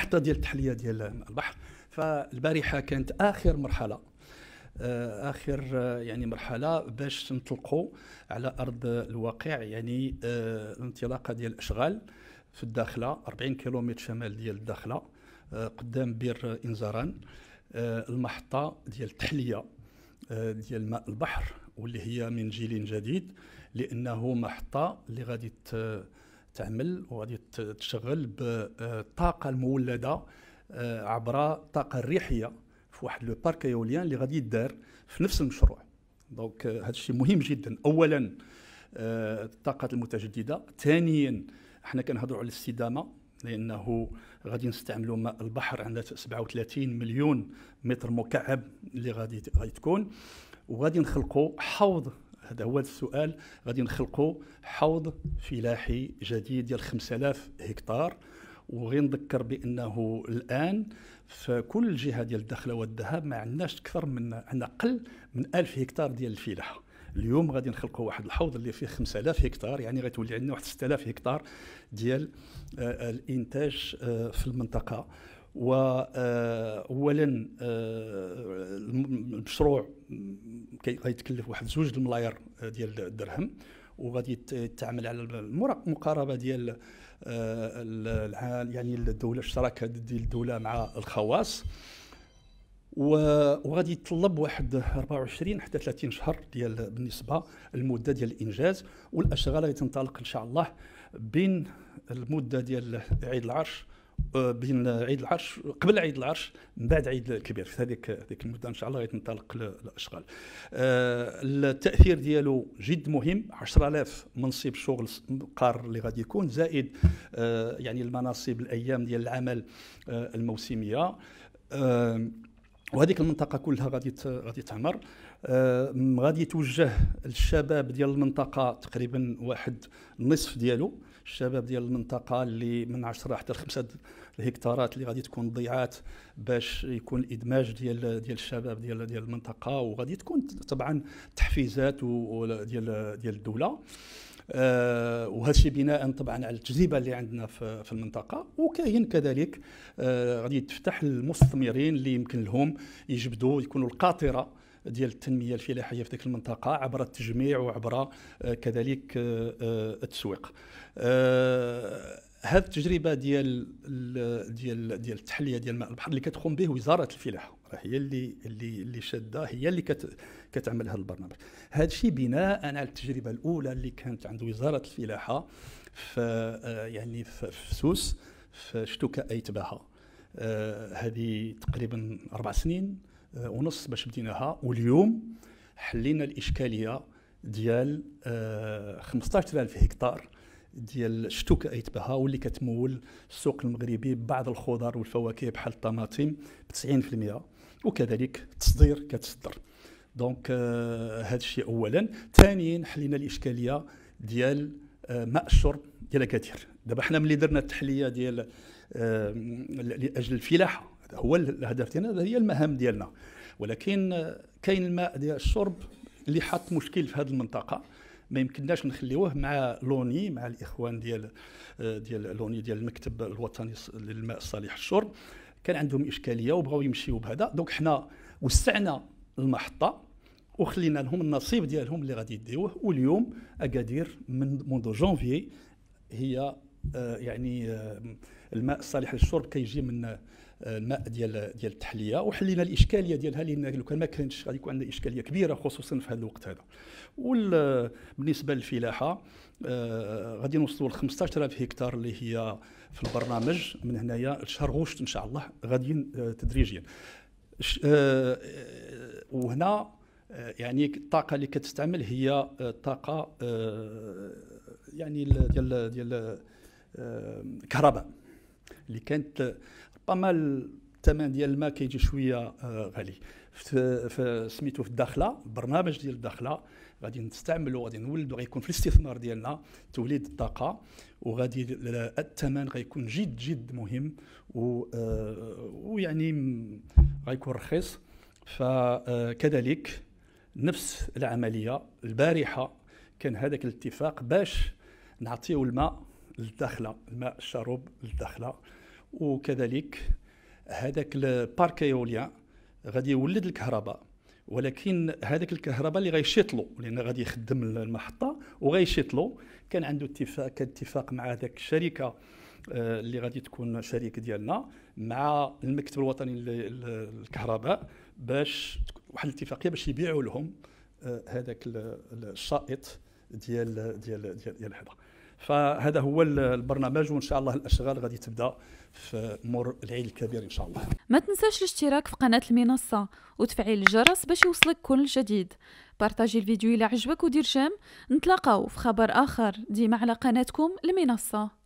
حتى ديال التحليه ديال البحر فالبارحه كانت اخر مرحله آه، اخر آه، يعني مرحله باش نطلقوا على ارض الواقع يعني الانطلاقه آه، ديال الاشغال في الداخله 40 كيلومتر شمال ديال الداخله قدام بير انزران المحطه ديال التحليه ديال ماء البحر واللي هي من جيل جديد لانه محطه اللي غادي تعمل وغادي تشتغل بالطاقه آه، المولده آه، عبر الطاقه الريحيه في واحد لو بارك ايوليان اللي غادي يدار في نفس المشروع دونك آه، هذا الشيء مهم جدا اولا الطاقه المتجدده ثانيا احنا كنهضروا على الاستدامه لانه غادي نستعملوا ماء البحر عند 37 مليون متر مكعب اللي غادي غادي تكون وغادي نخلقوا حوض هذا هو السؤال غادي نخلقوا حوض فلاحي جديد ديال 5000 هكتار وغنذكر بانه الان فكل جهه ديال الدخله والذهب ما عندناش اكثر من عندنا اقل من 1000 هكتار ديال الفلاحه اليوم غادي نخلقوا واحد الحوض اللي فيه 5000 هكتار يعني غتولي عندنا واحد 6000 هكتار ديال آه، الانتاج آه، في المنطقه واولا آه، آه، المشروع كيتكلف واحد زوج الملاير آه، ديال الدرهم وغادي يتعمل على المقاربه ديال يعني الدوله الشراكه ديال الدوله مع الخواص وغادي يتطلب واحد 24 حتى 30 شهر ديال بالنسبه المده ديال الانجاز والاشغال غادي تنطلق ان شاء الله بين المده ديال عيد العرش بين عيد العرش قبل عيد العرش من بعد عيد الكبير في هذيك هذيك المده ان شاء الله غيتنطلق الاشغال آه، التاثير ديالو جد مهم 10000 منصب شغل قار اللي غادي يكون زائد آه، يعني المناصب الايام ديال العمل آه، الموسميه وهذيك المنطقه كلها غادي غادي تعمر غادي توجه للشباب ديال المنطقه تقريبا واحد النصف ديالو الشباب ديال المنطقه اللي من 10 حتى 5 الهكتارات اللي غادي تكون ضيعات باش يكون الادماج ديال ديال الشباب ديال ديال المنطقه وغادي تكون طبعا تحفيزات ديال ديال الدوله آه وهذا الشيء بناء طبعا على التجربه اللي عندنا في, في المنطقه وكاين كذلك آه غادي تفتح المستثمرين اللي يمكن لهم يجبدوا يكونوا القاطره ديال التنميه الفلاحيه في ديك المنطقه عبر التجميع وعبر آه، كذلك آه، آه، التسويق هذه التجربه ديال ديال ديال التحليه ديال الماء البحر اللي كتقوم به وزاره الفلاحه راه هي اللي اللي اللي شاده هي اللي كت كتعمل هذا البرنامج هذا الشيء بناء على التجربه الاولى اللي كانت عند وزاره الفلاحه في يعني في سوس في شتوكا ايتباها هذه تقريبا اربع سنين آه، ونص باش بديناها واليوم حلينا الاشكاليه ديال 15000 آه، هكتار ديال الشتوكه ايتباها واللي كتمول السوق المغربي ببعض الخضر والفواكه بحال الطماطم ب 90% وكذلك التصدير كتصدر دونك آه، هذا الشيء اولا ثانيا حلينا الاشكاليه ديال ماء الشرب ديال كثير دابا حنا ملي درنا التحليه ديال لاجل الفلاحه هو الهدف ديالنا هي المهام ديالنا ولكن آه، كاين الماء ديال الشرب اللي حط مشكل في هذه المنطقه ما يمكنناش نخليوه مع لوني مع الاخوان ديال آه، ديال لوني ديال المكتب الوطني للماء الصالح الشرب كان عندهم اشكاليه وبغاو يمشيو بهذا دونك حنا وسعنا المحطه وخلينا لهم النصيب ديالهم اللي غادي يديوه واليوم اكادير من منذ جونفي هي آه، يعني الماء الصالح للشرب كيجي من الماء ديال ديال التحليه وحلينا الاشكاليه ديالها لان لو كان ما كانش غادي يكون عندنا اشكاليه كبيره خصوصا في هذا الوقت هذا وبالنسبه للفلاحه آه غادي نوصلوا ل 15000 هكتار اللي هي في البرنامج من هنايا شهر غشت ان شاء الله غادي آه، تدريجيا آه،, آه وهنا آه، يعني الطاقه اللي كتستعمل هي الطاقه آه يعني ديال ديال الكهرباء اللي كانت بامال الثمن ديال الماء كيجي شويه آه، غالي في سميتو في الداخله برنامج ديال الداخله غادي نستعملوا غادي نولدوا غيكون في الاستثمار ديالنا توليد الطاقه وغادي الثمن غيكون جد جد مهم و آه، ويعني غيكون رخيص فكذلك آه، نفس العمليه البارحه كان هذاك الاتفاق باش نعطيو الماء للداخله الماء الشرب للداخله وكذلك هذاك البارك ايوليا غادي يولد الكهرباء ولكن هذاك الكهرباء اللي غيشيطلو لان غادي يخدم المحطه وغيشيطلو كان عنده اتفاق كان اتفاق مع هذاك الشركه آه، اللي غادي تكون شريك ديالنا مع المكتب الوطني للكهرباء باش واحد الاتفاقيه باش يبيعوا لهم آه، هذاك الشائط ديال ديال ديال, ديال هذا فهذا هو البرنامج وان شاء الله الاشغال غادي تبدا في مر العيد الكبير ان شاء الله ما تنساش الاشتراك في قناه المنصه وتفعيل الجرس باش يوصلك كل جديد بارطاجي الفيديو الى عجبك ودير جيم نتلاقاو في خبر اخر ديما على قناتكم المنصه